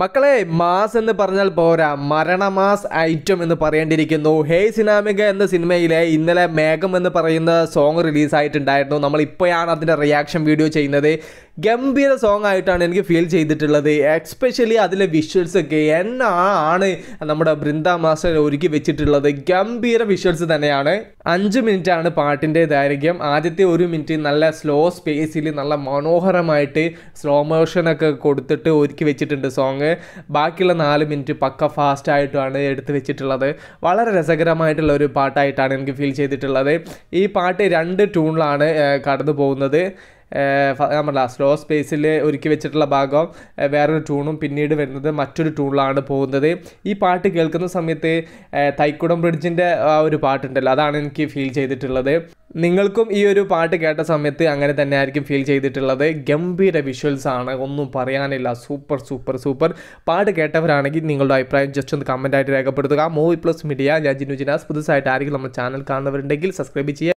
മക്കളെ മാസ് എന്ന് പറഞ്ഞാൽ പോരാ മരണമാസ് ഐറ്റം എന്ന് പറയേണ്ടിയിരിക്കുന്നു ഹേയ് സിനാമിക എന്ന സിനിമയിലെ ഇന്നലെ മേഘം എന്ന് പറയുന്ന സോങ് റിലീസായിട്ടുണ്ടായിരുന്നു നമ്മളിപ്പോഴാണ് അതിൻ്റെ റിയാക്ഷൻ വീഡിയോ ചെയ്യുന്നത് ഗംഭീര സോങ് ആയിട്ടാണ് എനിക്ക് ഫീൽ ചെയ്തിട്ടുള്ളത് എക്സ്പെഷ്യലി അതിലെ ഒക്കെ എന്നാ ആണ് നമ്മുടെ ബൃന്ദ മാസ്റ്റർ ഒരുക്കി വെച്ചിട്ടുള്ളത് ഗംഭീര വിഷ്വൽസ് തന്നെയാണ് അഞ്ച് മിനിറ്റാണ് പാട്ടിൻ്റെ ദൈർഘ്യം ആദ്യത്തെ ഒരു മിനിറ്റ് നല്ല സ്ലോ സ്പേസിൽ നല്ല മനോഹരമായിട്ട് സ്ലോ മോഷനൊക്കെ കൊടുത്തിട്ട് ഒരുക്കി വെച്ചിട്ടുണ്ട് സോങ് ബാക്കിയുള്ള നാല് മിനിറ്റ് പക്ക ഫാസ്റ്റ് ആയിട്ടാണ് എടുത്തു വെച്ചിട്ടുള്ളത് വളരെ രസകരമായിട്ടുള്ള ഒരു പാട്ടായിട്ടാണ് എനിക്ക് ഫീൽ ചെയ്തിട്ടുള്ളത് ഈ പാട്ട് രണ്ട് ട്യൂണിലാണ് കടന്നു പോകുന്നത് നമ്മുടെ സ്ലോ സ്പേസിൽ ഒരുക്കി വെച്ചിട്ടുള്ള ഭാഗം വേറൊരു ട്യൂണും പിന്നീട് വരുന്നത് മറ്റൊരു ട്യൂണിലാണ് പോകുന്നത് ഈ പാട്ട് കേൾക്കുന്ന സമയത്ത് തൈക്കുടം ബ്രിഡ്ജിൻ്റെ ഒരു പാട്ടുണ്ടല്ലോ അതാണ് എനിക്ക് ഫീൽ ചെയ്തിട്ടുള്ളത് നിങ്ങൾക്കും ഈ ഒരു പാട്ട് കേട്ട സമയത്ത് അങ്ങനെ തന്നെ ആയിരിക്കും ഫീൽ ചെയ്തിട്ടുള്ളത് ഗംഭീര വിഷ്വൽസ് ആണ് ഒന്നും പറയാനില്ല സൂപ്പർ സൂപ്പർ സൂപ്പർ പാട്ട് കേട്ടവരാണെങ്കിൽ നിങ്ങളുടെ അഭിപ്രായം ജസ്റ്റ് ഒന്ന് കമൻ്റായിട്ട് രേഖപ്പെടുത്തുക മൂവി പ്ലസ് മീഡിയ ഞാൻ ജിനു ജിനാസ് പുതുസായിട്ട് ആരെങ്കിലും നമ്മുടെ ചാനൽ കാണുന്നവരുണ്ടെങ്കിൽ സബ്സ്ക്രൈബ് ചെയ്യുക